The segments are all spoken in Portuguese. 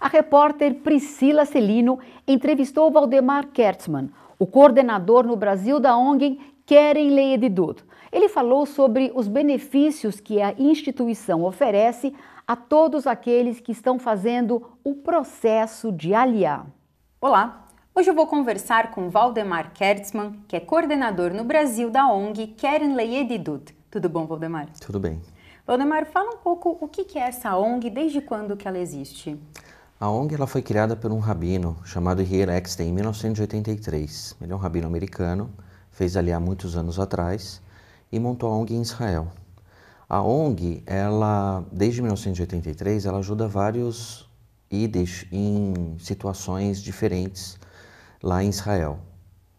A repórter Priscila Celino entrevistou Valdemar Kertzmann, o coordenador no Brasil da ONG Querem Lei Edidut. Ele falou sobre os benefícios que a instituição oferece a todos aqueles que estão fazendo o processo de aliar. Olá, Hoje eu vou conversar com Valdemar Kertzmann, que é coordenador no Brasil da ONG Keren Leyedidut. Tudo bom, Valdemar? Tudo bem. Valdemar, fala um pouco o que é essa ONG, desde quando que ela existe? A ONG ela foi criada por um rabino chamado Rier Eckstein em 1983. Ele é um rabino americano, fez ali há muitos anos atrás e montou a ONG em Israel. A ONG, ela, desde 1983, ela ajuda vários ides em situações diferentes lá em Israel.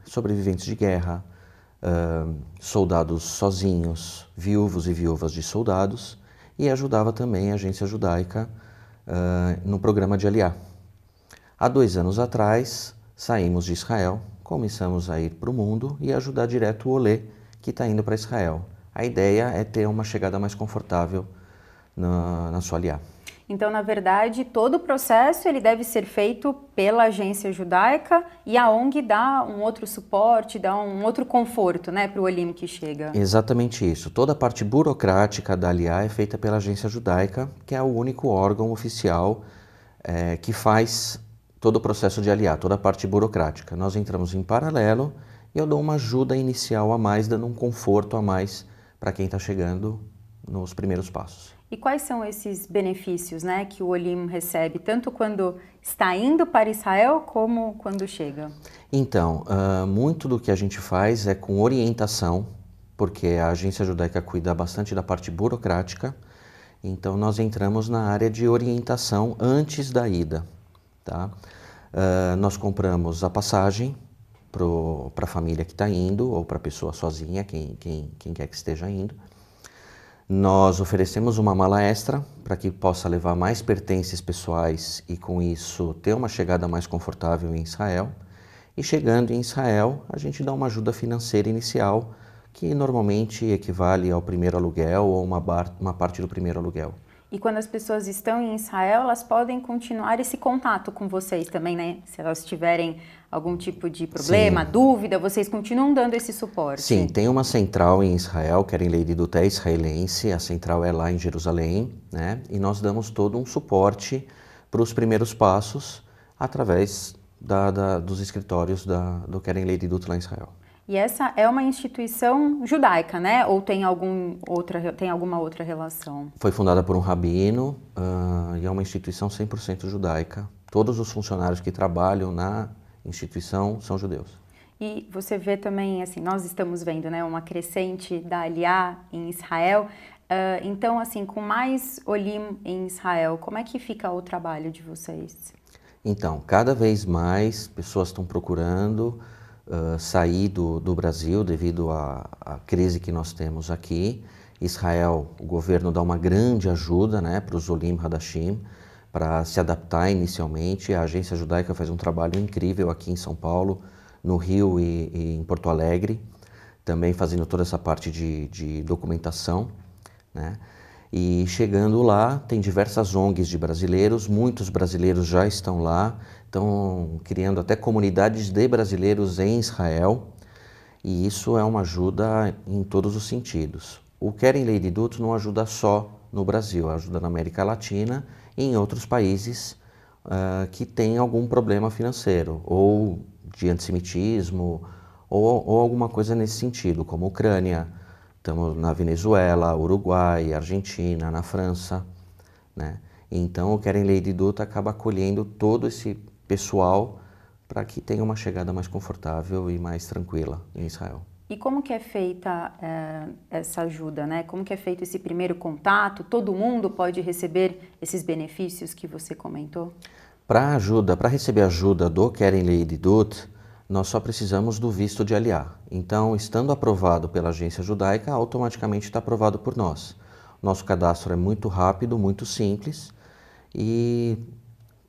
Sobreviventes de guerra, uh, soldados sozinhos, viúvos e viúvas de soldados, e ajudava também a agência judaica no programa de Aliá. Há dois anos atrás, saímos de Israel, começamos a ir para o mundo e ajudar direto o Olê, que está indo para Israel. A ideia é ter uma chegada mais confortável na, na sua Aliá. Então, na verdade, todo o processo ele deve ser feito pela agência judaica e a ONG dá um outro suporte, dá um outro conforto né, para o Olim que chega. Exatamente isso. Toda a parte burocrática da Aliá é feita pela agência judaica, que é o único órgão oficial é, que faz todo o processo de Aliá, toda a parte burocrática. Nós entramos em paralelo e eu dou uma ajuda inicial a mais, dando um conforto a mais para quem está chegando nos primeiros passos. E quais são esses benefícios né, que o Olim recebe, tanto quando está indo para Israel como quando chega? Então, uh, muito do que a gente faz é com orientação, porque a agência judaica cuida bastante da parte burocrática, então nós entramos na área de orientação antes da ida. Tá? Uh, nós compramos a passagem para a família que está indo, ou para a pessoa sozinha, quem, quem, quem quer que esteja indo. Nós oferecemos uma mala extra para que possa levar mais pertences pessoais e, com isso, ter uma chegada mais confortável em Israel. E chegando em Israel, a gente dá uma ajuda financeira inicial, que normalmente equivale ao primeiro aluguel ou uma, uma parte do primeiro aluguel. E quando as pessoas estão em Israel, elas podem continuar esse contato com vocês também, né? Se elas tiverem algum tipo de problema, Sim. dúvida, vocês continuam dando esse suporte. Sim, tem uma central em Israel, que era em é israelense, a central é lá em Jerusalém, né? E nós damos todo um suporte para os primeiros passos através da, da, dos escritórios da, do Keren Leiridut lá em Israel. E essa é uma instituição judaica, né? Ou tem, algum outra, tem alguma outra relação? Foi fundada por um rabino uh, e é uma instituição 100% judaica. Todos os funcionários que trabalham na instituição são judeus. E você vê também, assim, nós estamos vendo, né, uma crescente da Aliá em Israel. Uh, então, assim, com mais Olim em Israel, como é que fica o trabalho de vocês? Então, cada vez mais pessoas estão procurando sair do, do, Brasil devido à, à, crise que nós temos aqui. Israel, o governo dá uma grande ajuda né, para os Olim Hadashim para se adaptar inicialmente. A agência judaica faz um trabalho incrível aqui em São Paulo, no Rio e, e em Porto Alegre, também fazendo toda essa parte de, de documentação. Né? E chegando lá, tem diversas ONGs de brasileiros, muitos brasileiros já estão lá, estão criando até comunidades de brasileiros em Israel, e isso é uma ajuda em todos os sentidos. O Querem Lei de não ajuda só no Brasil, ajuda na América Latina e em outros países uh, que têm algum problema financeiro, ou de antissemitismo, ou, ou alguma coisa nesse sentido, como Ucrânia, Estamos na Venezuela, Uruguai, Argentina, na França, né? Então o Querem Lady de acaba acolhendo todo esse pessoal para que tenha uma chegada mais confortável e mais tranquila em Israel. E como que é feita eh, essa ajuda, né? Como que é feito esse primeiro contato? Todo mundo pode receber esses benefícios que você comentou? Para ajuda, para receber ajuda do Lady Leididut, nós só precisamos do visto de aliar Então, estando aprovado pela agência judaica, automaticamente está aprovado por nós. Nosso cadastro é muito rápido, muito simples e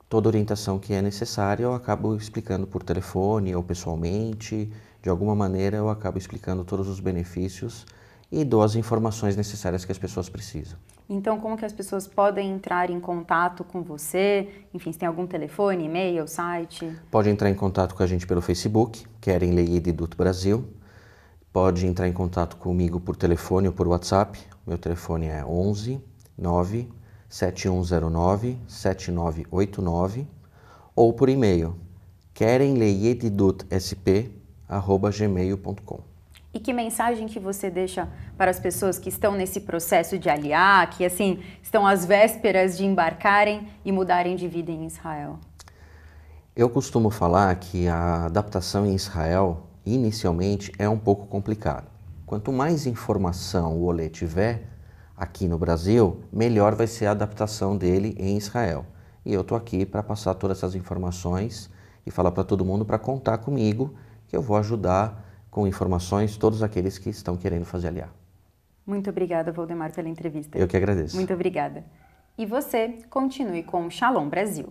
toda orientação que é necessária eu acabo explicando por telefone ou pessoalmente. De alguma maneira, eu acabo explicando todos os benefícios e dou as informações necessárias que as pessoas precisam. Então, como que as pessoas podem entrar em contato com você? Enfim, se tem algum telefone, e-mail, site? Pode entrar em contato com a gente pelo Facebook, Querem é Leide Eduto Brasil. Pode entrar em contato comigo por telefone ou por WhatsApp. Meu telefone é 11 9 7109 7989 ou por e-mail queremleiedidut.sp@gmail.com. E que mensagem que você deixa para as pessoas que estão nesse processo de aliar, que assim estão às vésperas de embarcarem e mudarem de vida em Israel? Eu costumo falar que a adaptação em Israel inicialmente é um pouco complicada. Quanto mais informação o Olê tiver aqui no Brasil, melhor vai ser a adaptação dele em Israel. E eu estou aqui para passar todas essas informações e falar para todo mundo para contar comigo que eu vou ajudar com informações todos aqueles que estão querendo fazer aliar. Muito obrigada, Valdemar, pela entrevista. Eu que agradeço. Muito obrigada. E você, continue com o Shalom Brasil.